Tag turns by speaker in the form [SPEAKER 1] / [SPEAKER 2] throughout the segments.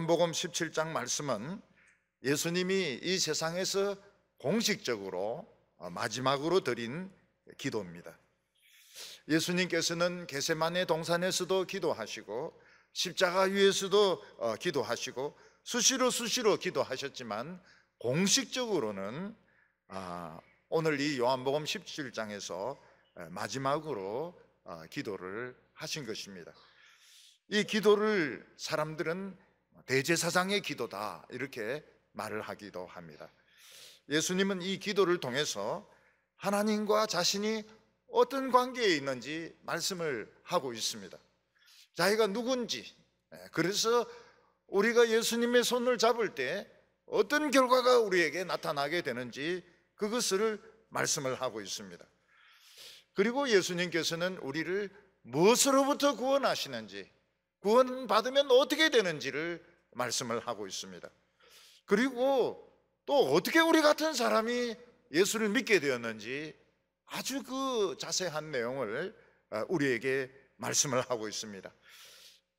[SPEAKER 1] 요한복음 17장 말씀은 예수님이 이 세상에서 공식적으로 어, 마지막으로 드린 기도입니다. 예수님께서는 게세만의 동산에서도 기도하시고 십자가 위에서도 어, 기도하시고 수시로 수시로 기도하셨지만 공식적으로는 아, 오늘 이 요한복음 17장에서 마지막으로 어, 기도를 하신 것입니다. 이 기도를 사람들은 대제사장의 기도다 이렇게 말을 하기도 합니다. 예수님은 이 기도를 통해서 하나님과 자신이 어떤 관계에 있는지 말씀을 하고 있습니다. 자기가 누군지 네, 그래서 우리가 예수님의 손을 잡을 때 어떤 결과가 우리에게 나타나게 되는지 그것을 말씀을 하고 있습니다. 그리고 예수님께서는 우리를 무엇으로부터 구원하시는지 구원받으면 어떻게 되는지를 말씀을 하고 있습니다. 그리고 또 어떻게 우리 같은 사람이 예수를 믿게 되었는지 아주 그 자세한 내용을 어, 우리에게 말씀을 하고 있습니다.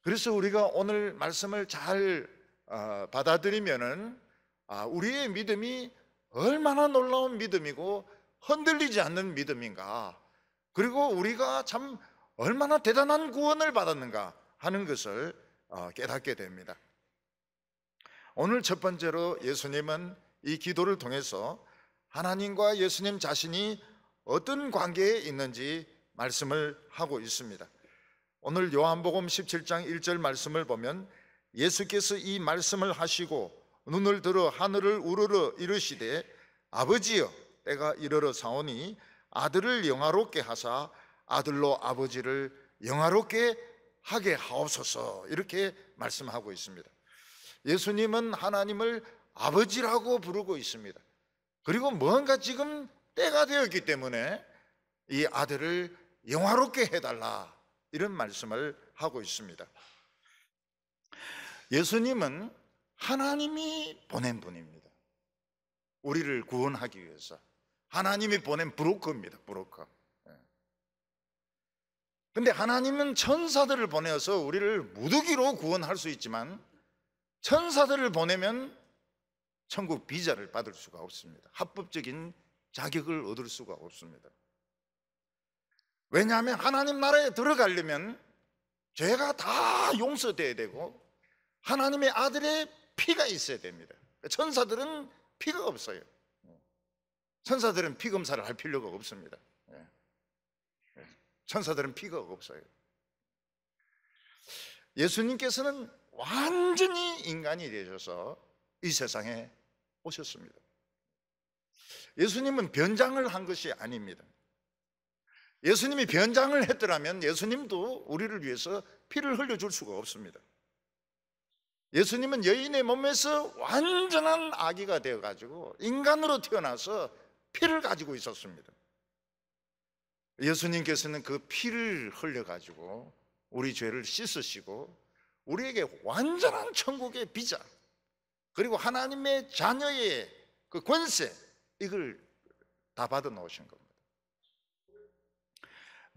[SPEAKER 1] 그래서 우리가 오늘 말씀을 잘 어, 받아들이면은 아, 우리의 믿음이 얼마나 놀라운 믿음이고 흔들리지 않는 믿음인가 그리고 우리가 참 얼마나 대단한 구원을 받았는가 하는 것을 어, 깨닫게 됩니다. 오늘 첫 번째로 예수님은 이 기도를 통해서 하나님과 예수님 자신이 어떤 관계에 있는지 말씀을 하고 있습니다. 오늘 요한복음 17장 1절 말씀을 보면 예수께서 이 말씀을 하시고 눈을 들어 하늘을 우러러 이르시되 아버지여 때가 이르러 사오니 아들을 영화롭게 하사 아들로 아버지를 영화롭게 하게 하옵소서 이렇게 말씀하고 있습니다. 예수님은 하나님을 아버지라고 부르고 있습니다. 그리고 뭔가 지금 때가 되었기 때문에 이 아들을 영화롭게 해달라 이런 말씀을 하고 있습니다. 예수님은 하나님이 보낸 분입니다. 우리를 구원하기 위해서 하나님이 보낸 브로커입니다. 브로커. 예. 근데 하나님은 천사들을 보내서 어 우리를 무더기로 구원할 수 있지만 천사들을 보내면 천국 비자를 받을 수가 없습니다. 합법적인 자격을 얻을 수가 없습니다. 왜냐하면 하나님 나라에 들어가려면 죄가 다용서되어야 되고 하나님의 아들의 피가 있어야 됩니다. 천사들은 피가 없어요. 천사들은 피 검사를 할 필요가 없습니다. 예. 예. 천사들은 피가 없어요. 예수님께서는 완전히 인간이 되셔서 이 세상에 오셨습니다. 예수님은 변장을 한 것이 아닙니다. 예수님이 변장을 했더라면 예수님도 우리를 위해서 피를 흘려줄 수가 없습니다. 예수님은 여인의 몸에서 완전한 아기가 되어가지고 인간으로 태어나서 피를 가지고 있었습니다. 예수님께서는 그 피를 흘려가지고 우리 죄를 씻으시고 우리에게 완전한 천국의 비자 그리고 하나님의 자녀의 그 권세 이걸 다 받아 놓으신 겁니다.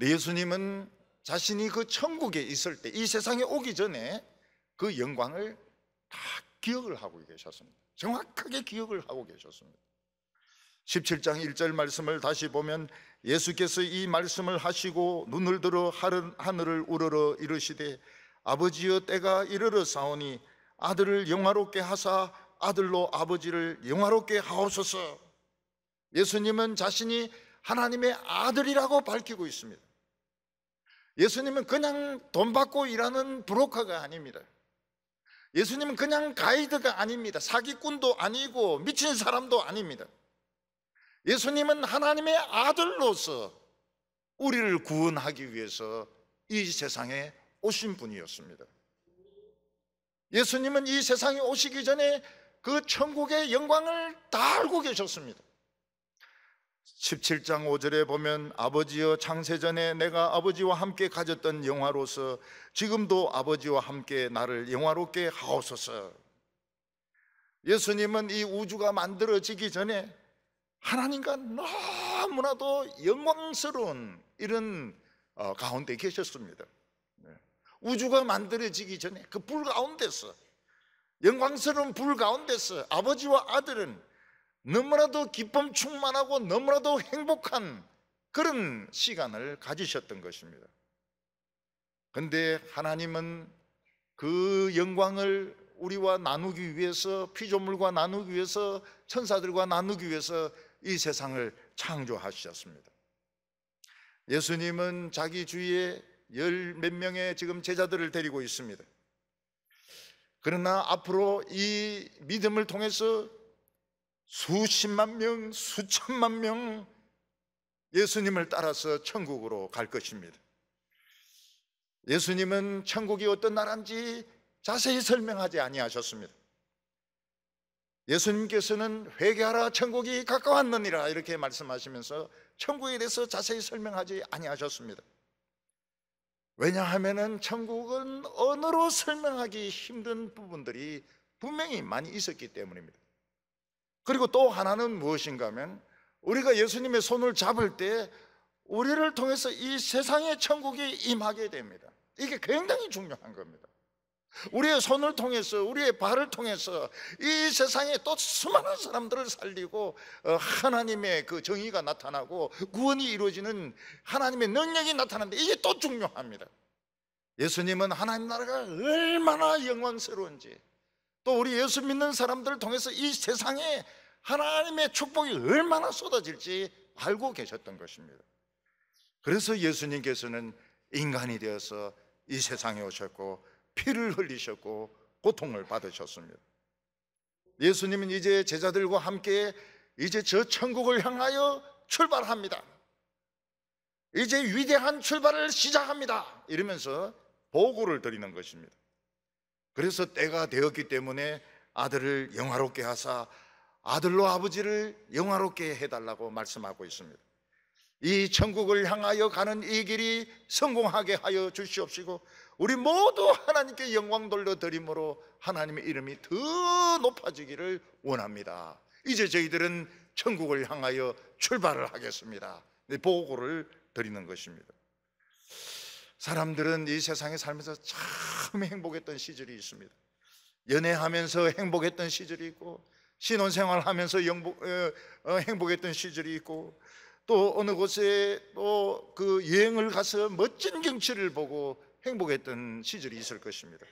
[SPEAKER 1] 예수님은 자신이 그 천국에 있을 때 이 세상에 오기 전에 그 영광을 다 기억을 하고 계셨습니다. 정확하게 기억을 하고 계셨습니다. 17장 1절 말씀을 다시 보면 예수께서 이 말씀을 하시고 눈을 들어 하늘을 우러러 이르시되 아버지여 때가 이르러 사오니 아들을 영화롭게 하사 아들로 아버지를 영화롭게 하옵소서. 예수님은 자신이 하나님의 아들이라고 밝히고 있습니다. 예수님은 그냥 돈 받고 일하는 브로커가 아닙니다. 예수님은 그냥 가이드가 아닙니다. 사기꾼도 아니고 미친 사람도 아닙니다. 예수님은 하나님의 아들로서 우리를 구원하기 위해서 이 세상에 오신 분이었습니다. 예수님은 이 세상에 오시기 전에 그 천국의 영광을 다 알고 계셨습니다. 17장 5절에 보면 아버지여 창세전에 내가 아버지와 함께 가졌던 영화로서 지금도 아버지와 함께 나를 영화롭게 하옵소서. 예수님은 이 우주가 만들어지기 전에 하나님과 너무나도 영광스러운 이런 어, 가운데 계셨습니다. 우주가 만들어지기 전에 그 불 가운데서 영광스러운 불 가운데서 아버지와 아들은 너무나도 기쁨 충만하고 너무나도 행복한 그런 시간을 가지셨던 것입니다. 근데 하나님은 그 영광을 우리와 나누기 위해서 피조물과 나누기 위해서 천사들과 나누기 위해서 이 세상을 창조하셨습니다. 예수님은 자기 주위에 열몇 명의 지금 제자들을 데리고 있습니다. 그러나 앞으로 이 믿음을 통해서 수십만 명, 수천만 명 예수님을 따라서 천국으로 갈 것입니다. 예수님은 천국이 어떤 나라인지 자세히 설명하지 아니하셨습니다. 예수님께서는 회개하라 천국이 가까웠느니라 이렇게 말씀하시면서 천국에 대해서 자세히 설명하지 아니하셨습니다. 왜냐하면 천국은 언어로 설명하기 힘든 부분들이 분명히 많이 있었기 때문입니다. 그리고 또 하나는 무엇인가 하면 우리가 예수님의 손을 잡을 때 우리를 통해서 이 세상의 천국이 임하게 됩니다. 이게 굉장히 중요한 겁니다. 우리의 손을 통해서 우리의 발을 통해서 이 세상에 또 수많은 사람들을 살리고 어, 하나님의 그 정의가 나타나고 구원이 이루어지는 하나님의 능력이 나타나는데 이게 또 중요합니다. 예수님은 하나님 나라가 얼마나 영광스러운지 또 우리 예수 믿는 사람들을 통해서 이 세상에 하나님의 축복이 얼마나 쏟아질지 알고 계셨던 것입니다. 그래서 예수님께서는 인간이 되어서 이 세상에 오셨고 피를 흘리셨고 고통을 받으셨습니다. 예수님은 이제 제자들과 함께 이제 저 천국을 향하여 출발합니다. 이제 위대한 출발을 시작합니다. 이러면서 보고를 드리는 것입니다. 그래서 때가 되었기 때문에 아들을 영화롭게 하사 아들로 아버지를 영화롭게 해달라고 말씀하고 있습니다. 이 천국을 향하여 가는 이 길이 성공하게 하여 주시옵시고 우리 모두 하나님께 영광 돌려드림으로 하나님의 이름이 더 높아지기를 원합니다. 이제 저희들은 천국을 향하여 출발을 하겠습니다. 네, 보고를 드리는 것입니다. 사람들은 이 세상에 살면서 참 행복했던 시절이 있습니다. 연애하면서 행복했던 시절이 있고, 신혼생활하면서 어, 어, 행복했던 시절이 있고, 또 어느 곳에 또 그 여행을 가서 멋진 경치를 보고 행복했던 시절이 있을 것입니다.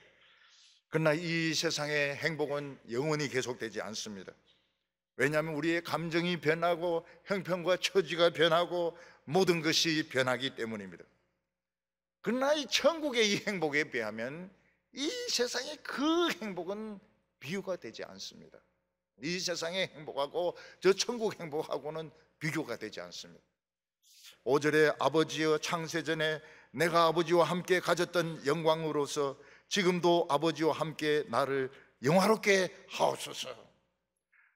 [SPEAKER 1] 그러나 이 세상의 행복은 영원히 계속되지 않습니다. 왜냐하면 우리의 감정이 변하고 형편과 처지가 변하고 모든 것이 변하기 때문입니다. 그러나 이 천국의 이 행복에 비하면 이 세상의 그 행복은 비교가 되지 않습니다. 이 세상의 행복하고 저 천국 행복하고는 비교가 되지 않습니다. 5절에 아버지여 창세전에 내가 아버지와 함께 가졌던 영광으로서 지금도 아버지와 함께 나를 영화롭게 하옵소서.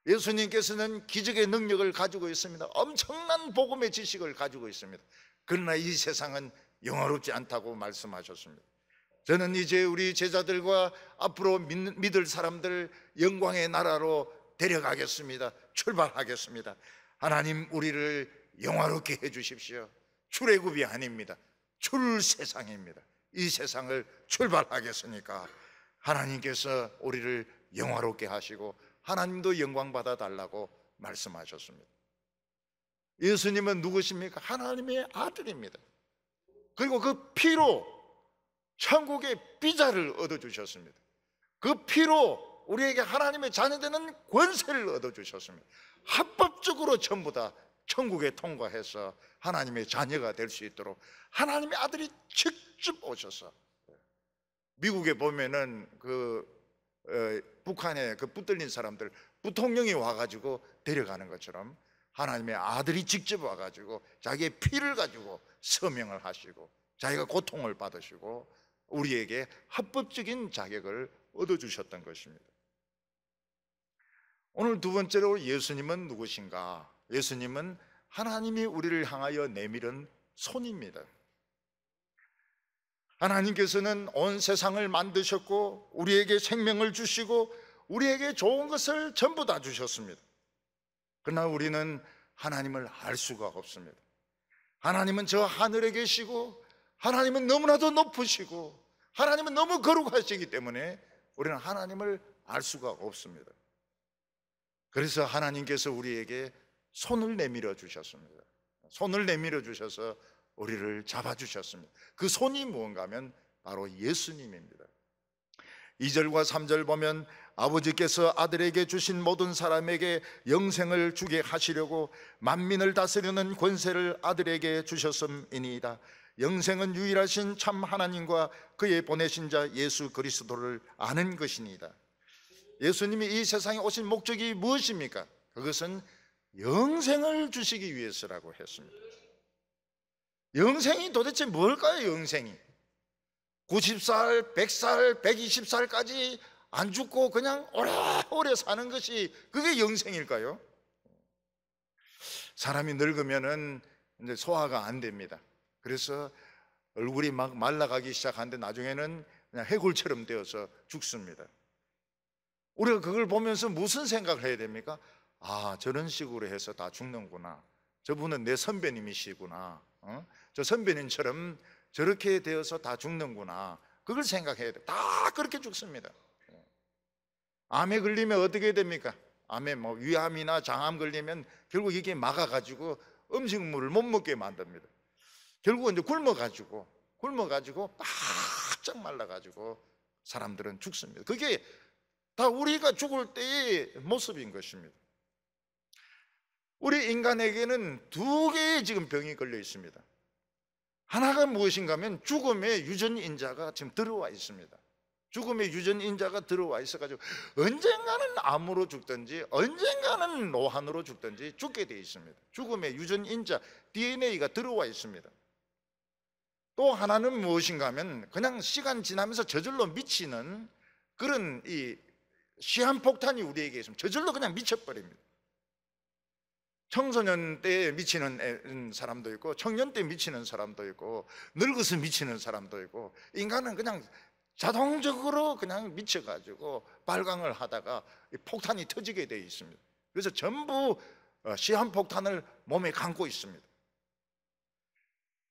[SPEAKER 1] 예수님께서는 기적의 능력을 가지고 있습니다. 엄청난 복음의 지식을 가지고 있습니다. 그러나 이 세상은 영화롭지 않다고 말씀하셨습니다. 저는 이제 우리 제자들과 앞으로 믿을 사람들 영광의 나라로 데려가겠습니다. 출발하겠습니다. 하나님 우리를 영화롭게 해 주십시오. 출애굽이 아닙니다. 출세상입니다. 이 세상을 출발하겠으니까 하나님께서 우리를 영화롭게 하시고 하나님도 영광 받아 달라고 말씀하셨습니다. 예수님은 누구십니까? 하나님의 아들입니다. 그리고 그 피로 천국의 비자를 얻어 주셨습니다. 그 피로 우리에게 하나님의 자녀 되는 권세를 얻어 주셨습니다. 합법적으로 전부 다 천국에 통과해서 하나님의 자녀가 될 수 있도록 하나님의 아들이 직접 오셔서 미국에 보면은 그 어, 북한에 그 붙들린 사람들 부통령이 와가지고 데려가는 것처럼 하나님의 아들이 직접 와가지고 자기의 피를 가지고 서명을 하시고 자기가 고통을 받으시고 우리에게 합법적인 자격을 얻어주셨던 것입니다. 오늘 두 번째로 예수님은 누구신가? 예수님은 하나님이 우리를 향하여 내밀은 손입니다. 하나님께서는 온 세상을 만드셨고 우리에게 생명을 주시고 우리에게 좋은 것을 전부 다 주셨습니다. 그러나 우리는 하나님을 알 수가 없습니다. 하나님은 저 하늘에 계시고 하나님은 너무나도 높으시고 하나님은 너무 거룩하시기 때문에 우리는 하나님을 알 수가 없습니다. 그래서 하나님께서 우리에게 손을 내밀어 주셨습니다. 손을 내밀어 주셔서 우리를 잡아 주셨습니다. 그 손이 무언가 하면 바로 예수님입니다. 2절과 3절 보면 아버지께서 아들에게 주신 모든 사람에게 영생을 주게 하시려고 만민을 다스리는 권세를 아들에게 주셨음이니이다. 영생은 유일하신 참 하나님과 그의 보내신 자 예수 그리스도를 아는 것이니이다. 예수님이 이 세상에 오신 목적이 무엇입니까? 그것은 영생을 주시기 위해서라고 했습니다. 영생이 도대체 뭘까요, 영생이? 90살, 100살, 120살까지 안 죽고 그냥 오래오래 사는 것이 그게 영생일까요? 사람이 늙으면 이제 소화가 안 됩니다. 그래서 얼굴이 막 말라가기 시작하는데 나중에는 그냥 해골처럼 되어서 죽습니다. 우리가 그걸 보면서 무슨 생각을 해야 됩니까? 아, 저런 식으로 해서 다 죽는구나. 저분은 내 선배님이시구나. 어? 저 선배님처럼 저렇게 되어서 다 죽는구나. 그걸 생각해야 돼. 다 그렇게 죽습니다. 암에 걸리면 어떻게 됩니까? 암에 뭐 위암이나 장암 걸리면 결국 이게 막아가지고 음식물을 못 먹게 만듭니다. 결국은 이제 굶어가지고 굶어가지고 바짝 말라가지고 사람들은 죽습니다. 그게 다 우리가 죽을 때의 모습인 것입니다. 우리 인간에게는 두 개의 지금 병이 걸려 있습니다. 하나가 무엇인가 하면 죽음의 유전인자가 지금 들어와 있습니다. 죽음의 유전인자가 들어와 있어가지고 언젠가는 암으로 죽든지 언젠가는 노환으로 죽든지 죽게 되어 있습니다. 죽음의 유전인자 DNA가 들어와 있습니다. 또 하나는 무엇인가 하면 그냥 시간 지나면서 저절로 미치는 그런 이 시한폭탄이 우리에게 있으면 저절로 그냥 미쳐버립니다. 청소년 때에 미치는 사람도 있고 청년 때 미치는 사람도 있고 늙어서 미치는 사람도 있고 인간은 그냥 자동적으로 그냥 미쳐가지고 발광을 하다가 폭탄이 터지게 되어 있습니다. 그래서 전부 어, 시한폭탄을 몸에 감고 있습니다.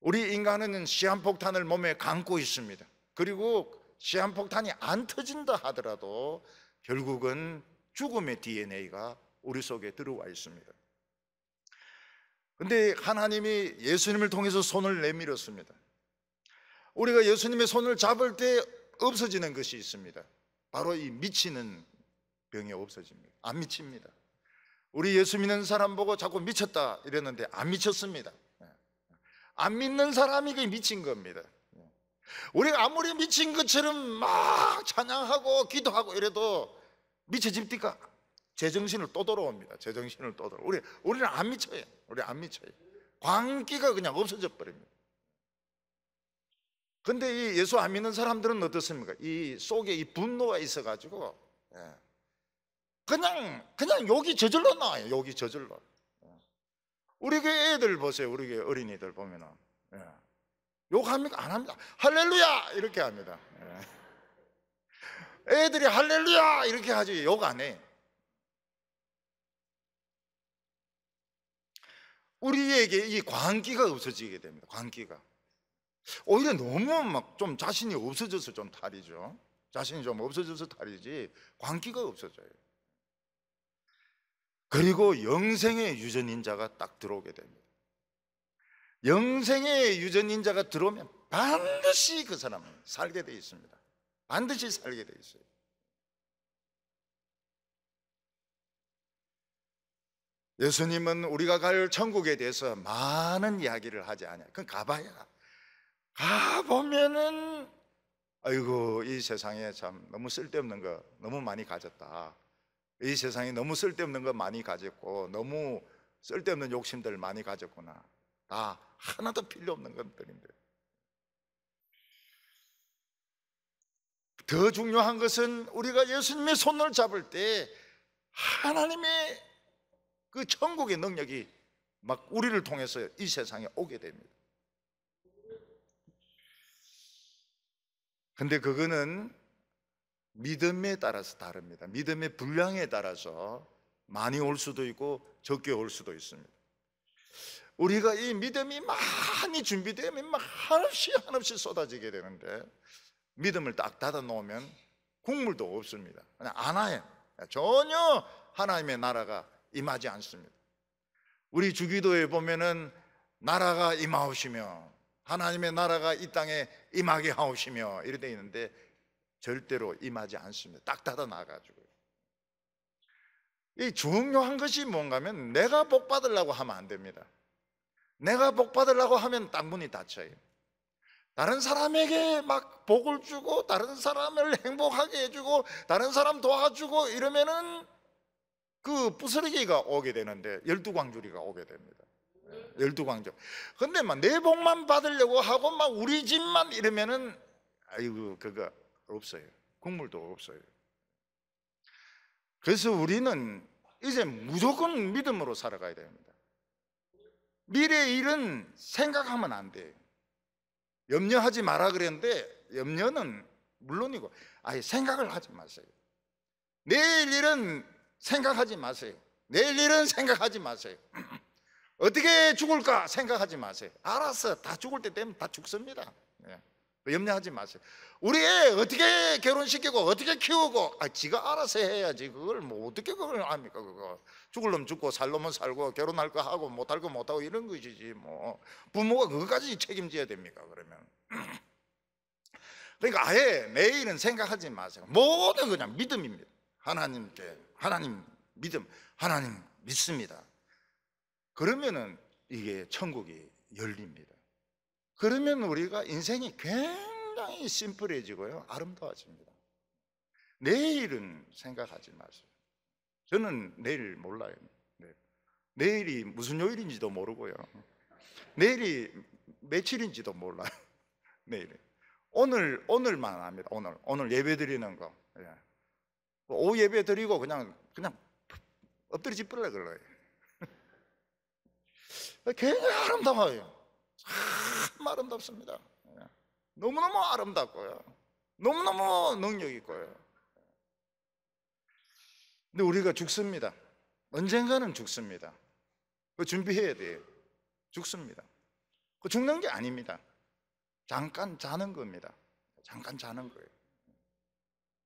[SPEAKER 1] 우리 인간은 시한폭탄을 몸에 감고 있습니다. 그리고 시한폭탄이 안 터진다 하더라도 결국은 죽음의 DNA가 우리 속에 들어와 있습니다. 근데 하나님이 예수님을 통해서 손을 내밀었습니다. 우리가 예수님의 손을 잡을 때 없어지는 것이 있습니다. 바로 이 미치는 병이 없어집니다. 안 미칩니다. 우리 예수 믿는 사람 보고 자꾸 미쳤다 이랬는데 안 미쳤습니다. 안 믿는 사람이 그 미친 겁니다. 우리가 아무리 미친 것처럼 막 찬양하고 기도하고 이래도 미쳐집니까? 제정신을 또 돌아옵니다. 제정신을 또 돌아. 우리 우리는 안 미쳐요. 우리 안 미쳐요. 광기가 그냥 없어져 버립니다. 근데 이 예수 안 믿는 사람들은 어떻습니까? 이 속에 이 분노가 있어 가지고 예. 그냥 그냥 여기 저절로 나와요. 여기 저절로. 예. 우리 그 애들 보세요. 우리 그 어린이들 보면은 예. 욕합니까? 안 합니다. 할렐루야 이렇게 합니다. 예. 애들이 할렐루야 이렇게 하지 욕 안 해. 우리에게 이 광기가 없어지게 됩니다. 광기가. 오히려 너무 막 좀 자신이 없어져서 좀 탈이죠. 자신이 좀 없어져서 탈이지 광기가 없어져요. 그리고 영생의 유전인자가 딱 들어오게 됩니다. 영생의 유전인자가 들어오면 반드시 그 사람은 살게 돼 있습니다. 반드시 살게 돼 있어요. 예수님은 우리가 갈 천국에 대해서 많은 이야기를 하지 않아요. 그건 가봐야. 가보면은, 아이고, 이 세상에 참 너무 쓸데없는 거 너무 많이 가졌다. 이 세상에 너무 쓸데없는 거 많이 가졌고, 너무 쓸데없는 욕심들 많이 가졌구나. 다 하나도 필요 없는 것들인데. 더 중요한 것은 우리가 예수님의 손을 잡을 때 하나님의 그 천국의 능력이 막 우리를 통해서 이 세상에 오게 됩니다. 근데 그거는 믿음에 따라서 다릅니다. 믿음의 분량에 따라서 많이 올 수도 있고 적게 올 수도 있습니다. 우리가 이 믿음이 많이 준비되면 막 한없이 한없이 쏟아지게 되는데 믿음을 딱 닫아 놓으면 국물도 없습니다. 그냥 안아요. 전혀 하나님의 나라가 임하지 않습니다. 우리 주기도에 보면은 나라가 임하오시며 하나님의 나라가 이 땅에 임하게 하오시며 이렇게 있는데 절대로 임하지 않습니다. 딱 닫아 나가지고이 중요한 것이 뭔가면 내가 복 받으려고 하면 안 됩니다. 내가 복 받으려고 하면 땅 문이 닫혀요. 다른 사람에게 막 복을 주고 다른 사람을 행복하게 해주고 다른 사람 도와주고 이러면은 그 부스러기가 오게 되는데 열두 광주리가 오게 됩니다. 예, 열두 광주. 근데 막내 복만 받으려고 하고 막 우리 집만 이러면은 아이고 그거 없어요. 국물도 없어요. 그래서 우리는 이제 무조건 믿음으로 살아가야 됩니다. 미래 일은 생각하면 안 돼요. 염려하지 마라 그랬는데 염려는 물론이고 아예 생각을 하지 마세요. 내일 일은 생각하지 마세요. 내일 일은 생각하지 마세요. 어떻게 죽을까 생각하지 마세요. 알아서 다 죽을 때 되면 다 죽습니다. 예. 염려하지 마세요. 우리 애 어떻게 결혼시키고 어떻게 키우고 아 지가 알아서 해야지 그걸 뭐 어떻게 그걸 합니까 그거 죽을 놈 죽고 살 놈은 살고 결혼할 거 하고 못할 거 못하고 이런 것이지 뭐 부모가 그것까지 책임져야 됩니까 그러면 그러니까 아예 매일은 생각하지 마세요 모든 그냥 믿음입니다 하나님께 하나님 믿음, 하나님 믿습니다. 그러면은 이게 천국이 열립니다. 그러면 우리가 인생이 굉장히 심플해지고요. 아름다워집니다. 내일은 생각하지 마세요. 저는 내일 몰라요. 네. 내일. 이 무슨 요일인지도 모르고요. 내일이 며칠인지도 몰라요. 내일 오늘, 오늘만 합니다. 오늘. 오늘 예배 드리는 거. 예. 오후 예배 드리고 그냥 그냥 엎드려 짚을래 그래. 굉장히 아름다워요. 참 아름답습니다. 너무너무 아름답고요. 너무너무 능력 있고요. 근데 우리가 죽습니다. 언젠가는 죽습니다. 그 준비해야 돼요. 죽습니다. 그 죽는 게 아닙니다. 잠깐 자는 겁니다. 잠깐 자는 거예요.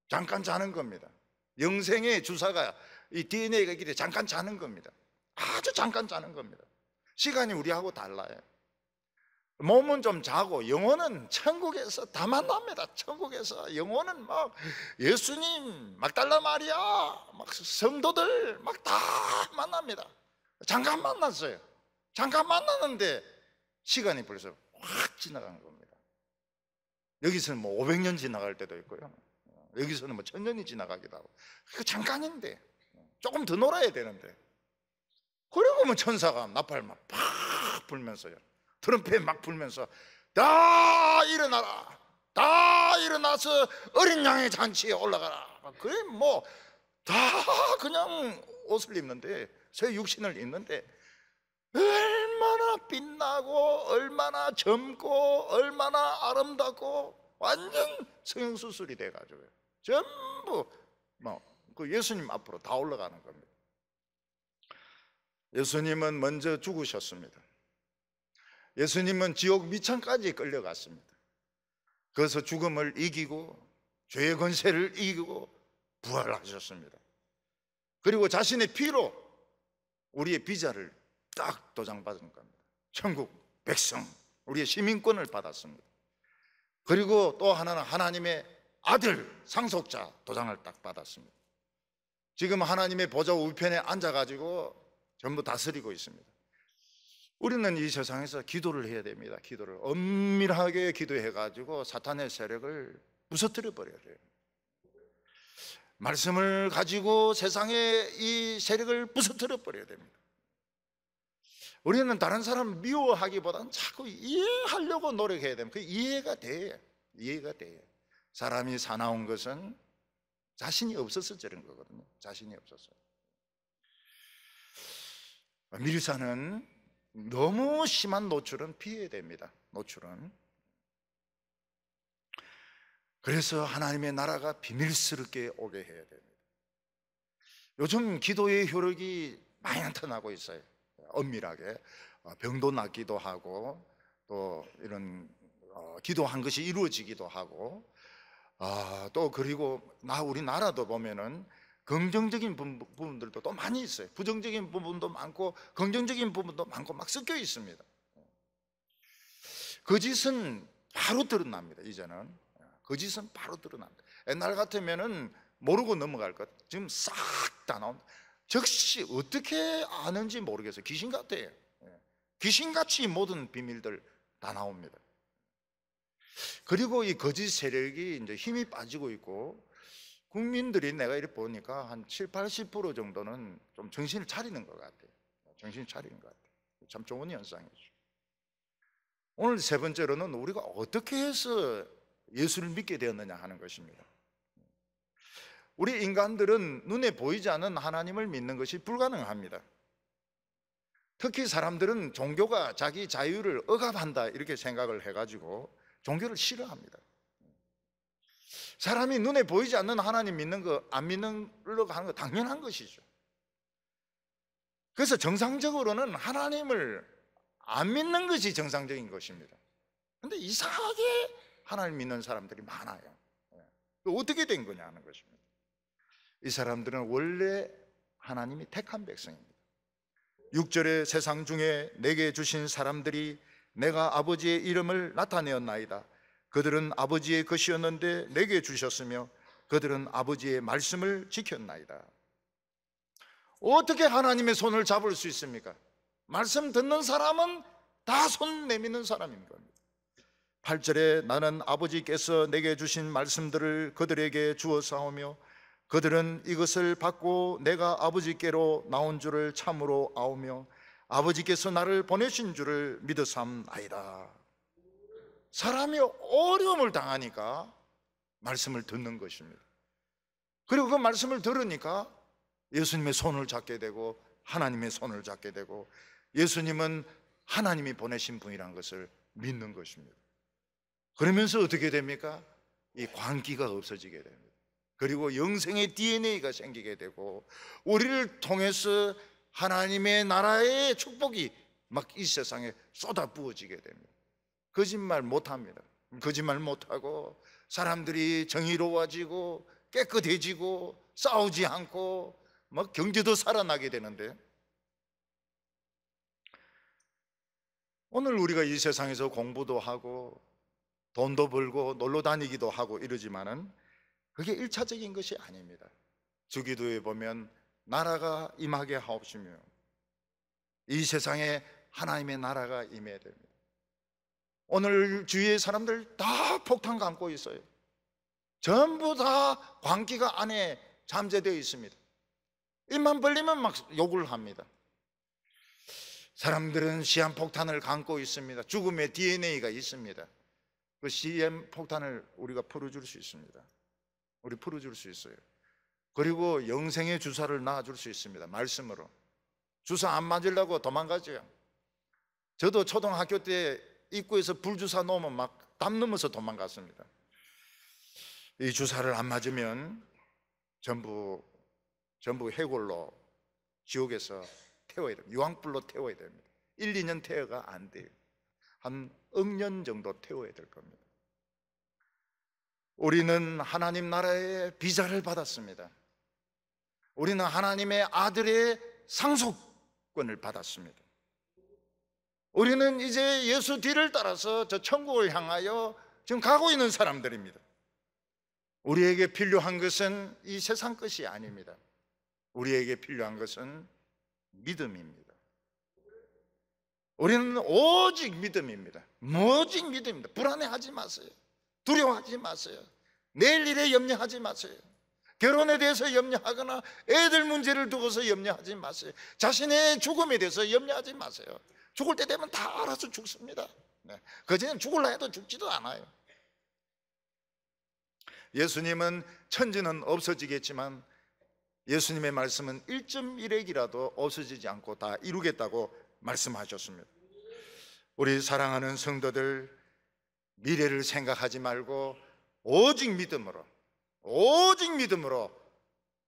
[SPEAKER 1] 잠깐 자는 겁니다. 영생의 주사가 이 DNA가 있기 때에 잠깐 자는 겁니다. 아주 잠깐 자는 겁니다. 시간이 우리하고 달라요. 몸은 좀 자고 영혼은 천국에서 다 만납니다. 천국에서 영혼은 막 예수님, 막달라 마리아, 막 성도들 막 다 만납니다. 잠깐 만났어요. 잠깐 만났는데 시간이 벌써 확 지나간 겁니다. 여기서는 뭐 500년 지나갈 때도 있고요. 여기서는 뭐 천년이 지나가기도 하고. 그 잠깐인데. 조금 더 놀아야 되는데. 그리고뭐 천사가 나팔 막팍 불면서요. 트럼펫 막 불면서 다 일어나라. 다 일어나서 어린 양의 잔치에 올라가라. 그래 뭐다 그냥 옷을 입는데 새 육신을 입는데 얼마나 빛나고 얼마나 젊고 얼마나 아름답고 완전 성형수술이 돼가지고요. 전부 뭐그 예수님 앞으로 다 올라가는 겁니다. 예수님은 먼저 죽으셨습니다. 예수님은 지옥 밑천까지 끌려갔습니다. 그래서 죽음을 이기고 죄의 권세를 이기고 부활하셨습니다. 그리고 자신의 피로 우리의 비자를 딱 도장받은 겁니다. 천국 백성, 우리의 시민권을 받았습니다. 그리고 또 하나는 하나님의 아들 상속자 도장을 딱 받았습니다. 지금 하나님의 보좌 우편에 앉아가지고 전부 다스리고 있습니다. 우리는 이 세상에서 기도를 해야 됩니다. 기도를 엄밀하게 기도해가지고 사탄의 세력을 부서뜨려 버려야 돼요. 말씀을 가지고 세상의 이 세력을 부서뜨려 버려야 됩니다. 우리는 다른 사람 미워하기보다는 자꾸 이해하려고 노력해야 됩니다. 그 이해가 돼. 이해가 돼. 사람이 사나운 것은 자신이 없어서 저런 거거든요. 자신이 없어서. 밀사는 너무 심한 노출은 피해야 됩니다. 노출은. 그래서 하나님의 나라가 비밀스럽게 오게 해야 됩니다. 요즘 기도의 효력이 많이 나타나고 있어요. 엄밀하게. 어, 병도 낫기도 하고 또 이런 어, 기도한 것이 이루어지기도 하고 아, 또 그리고 나 우리나라도 보면은 긍정적인 부분들도 또 많이 있어요. 부정적인 부분도 많고 긍정적인 부분도 많고 막 섞여 있습니다. 거짓은 그 바로 드러납니다. 이제는 거짓은 그 바로 드러납니다. 옛날 같으면은 모르고 넘어갈 것 지금 싹 다 나온다. 즉시 어떻게 아는지 모르겠어요. 귀신 같아요. 예. 귀신같이 모든 비밀들 다 나옵니다. 그리고 이 거짓 세력이 이제 힘이 빠지고 있고 국민들이 내가 이렇게 보니까 한 7, 80% 정도는 좀 정신을 차리는 것 같아요. 정신을 차리는 것 같아요. 참 좋은 현상이죠. 오늘 세 번째로는 우리가 어떻게 해서 예수를 믿게 되었느냐 하는 것입니다. 우리 인간들은 눈에 보이지 않는 하나님을 믿는 것이 불가능합니다. 특히 사람들은 종교가 자기 자유를 억압한다 이렇게 생각을 해가지고 종교를 싫어합니다. 사람이 눈에 보이지 않는 하나님 믿는 거, 안 믿는려고 하는 거 당연한 것이죠. 그래서 정상적으로는 하나님을 안 믿는 것이 정상적인 것입니다. 근데 이상하게 하나님 믿는 사람들이 많아요. 예. 그 어떻게 된 거냐 하는 것입니다. 이 사람들은 원래 하나님이 택한 백성입니다. 6절에 세상 중에 내게 주신 사람들이 내가 아버지의 이름을 나타내었나이다. 그들은 아버지의 것이었는데 내게 주셨으며 그들은 아버지의 말씀을 지켰나이다. 어떻게 하나님의 손을 잡을 수 있습니까? 말씀 듣는 사람은 다 손 내미는 사람인 겁니다. 8절에 나는 아버지께서 내게 주신 말씀들을 그들에게 주어 싸우며 그들은 이것을 받고 내가 아버지께로 나온 줄을 참으로 아오며 아버지께서 나를 보내신 줄을 믿으삼아이다. 사람이 어려움을 당하니까 말씀을 듣는 것입니다. 그리고 그 말씀을 들으니까 예수님의 손을 잡게 되고 하나님의 손을 잡게 되고 예수님은 하나님이 보내신 분이라 것을 믿는 것입니다. 그러면서 어떻게 됩니까? 이 광기가 없어지게 됩니다. 그리고 영생의 DNA가 생기게 되고 우리를 통해서 하나님의 나라의 축복이 막 이 세상에 쏟아 부어지게 됩니다. 거짓말 못합니다. 거짓말 못하고 사람들이 정의로워지고 깨끗해지고 싸우지 않고 막 경제도 살아나게 되는데 오늘 우리가 이 세상에서 공부도 하고 돈도 벌고 놀러 다니기도 하고 이러지만은 그게 일차적인 것이 아닙니다. 주기도에 보면 나라가 임하게 하옵시며 이 세상에 하나님의 나라가 임해야 됩니다. 오늘 주위의 사람들 다 폭탄 감고 있어요. 전부 다 광기가 안에 잠재되어 있습니다. 입만 벌리면 막 욕을 합니다. 사람들은 시한 폭탄을 감고 있습니다. 죽음의 DNA가 있습니다. 그 시한 폭탄을 우리가 풀어줄 수 있습니다. 우리 풀어줄 수 있어요. 그리고 영생의 주사를 놔줄 수 있습니다. 말씀으로. 주사 안 맞으려고 도망가죠. 저도 초등학교 때 입구에서 불주사 놓으면 막 땀 넘어서 도망갔습니다. 이 주사를 안 맞으면 전부, 전부 해골로 지옥에서 태워야 됩니다. 유황불로 태워야 됩니다. 1, 2년 태워가 안 돼요. 한 억년 정도 태워야 될 겁니다. 우리는 하나님 나라의 비자를 받았습니다. 우리는 하나님의 아들의 상속권을 받았습니다. 우리는 이제 예수 뒤를 따라서 저 천국을 향하여 지금 가고 있는 사람들입니다. 우리에게 필요한 것은 이 세상 것이 아닙니다. 우리에게 필요한 것은 믿음입니다. 우리는 오직 믿음입니다. 오직 믿음입니다. 불안해하지 마세요. 두려워하지 마세요. 내일 일에 염려하지 마세요. 결혼에 대해서 염려하거나 애들 문제를 두고서 염려하지 마세요. 자신의 죽음에 대해서 염려하지 마세요. 죽을 때 되면 다 알아서 죽습니다. 네. 거지는 죽을라 해도 죽지도 않아요. 예수님은 천지는 없어지겠지만 예수님의 말씀은 1.1핵이라도 없어지지 않고 다 이루겠다고 말씀하셨습니다. 우리 사랑하는 성도들 미래를 생각하지 말고 오직 믿음으로 오직 믿음으로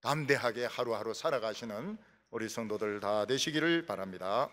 [SPEAKER 1] 담대하게 하루하루 살아가시는 우리 성도들 다 되시기를 바랍니다.